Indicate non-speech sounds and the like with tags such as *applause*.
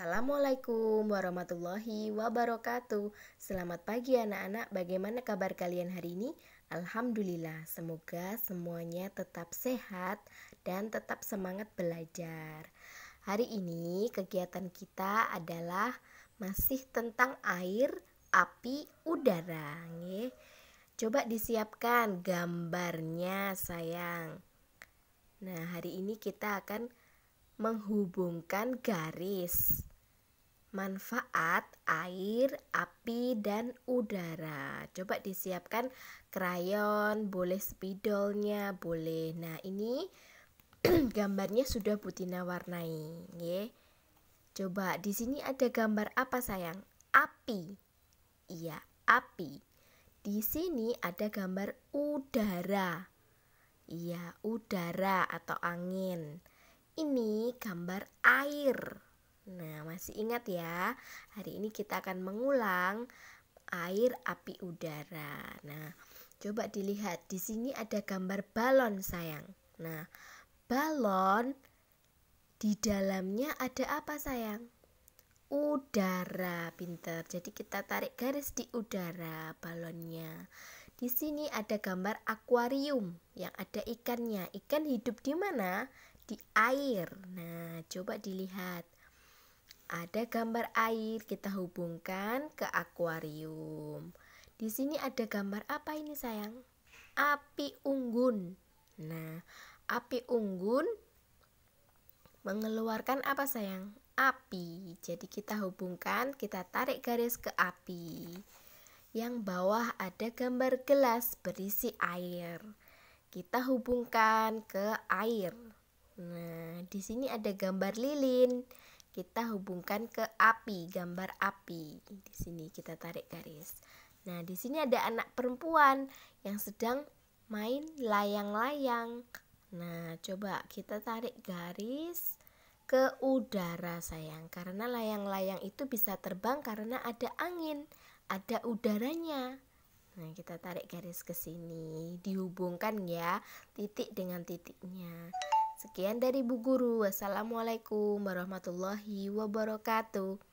Assalamualaikum warahmatullahi wabarakatuh. Selamat pagi anak-anak. Bagaimana kabar kalian hari ini? Alhamdulillah, semoga semuanya tetap sehat dan tetap semangat belajar. Hari ini kegiatan kita adalah masih tentang air, api, udara. Nge. Coba disiapkan gambarnya, sayang. Nah, hari ini kita akan menghubungkan garis manfaat air, api, dan udara. Coba disiapkan krayon, boleh spidolnya, boleh. Nah, ini *clears throat* gambarnya sudah Butina warnai, ya. Coba di sini ada gambar apa sayang? Api. Iya, api. Di sini ada gambar udara. Iya, udara atau angin. Ini gambar air Nah, masih ingat ya, hari ini kita akan mengulang air, api, udara. Nah, coba dilihat di sini ada gambar balon, sayang. Nah, balon di dalamnya ada apa, sayang? Udara, pinter. Jadi kita tarik garis di udara balonnya. Di sini ada gambar akuarium yang ada ikannya. Ikan hidup di mana? Di air. Nah, coba dilihat ada gambar air, kita hubungkan ke akuarium. Di sini ada gambar apa ini sayang? Api unggun. Nah, api unggun mengeluarkan apa sayang? Api. Jadi kita hubungkan, kita tarik garis ke api. Yang bawah ada gambar gelas berisi air. Kita hubungkan ke air. Nah, di sini ada gambar lilin kita hubungkan ke api, gambar api. Di sini kita tarik garis. Nah, di sini ada anak perempuan yang sedang main layang-layang. Nah, coba kita tarik garis ke udara sayang karena layang-layang itu bisa terbang karena ada angin, ada udaranya. Nah, kita tarik garis ke sini, dihubungkan ya titik dengan titiknya. Sekian dari Bu Guru. Wassalamualaikum warahmatullahi wabarakatuh.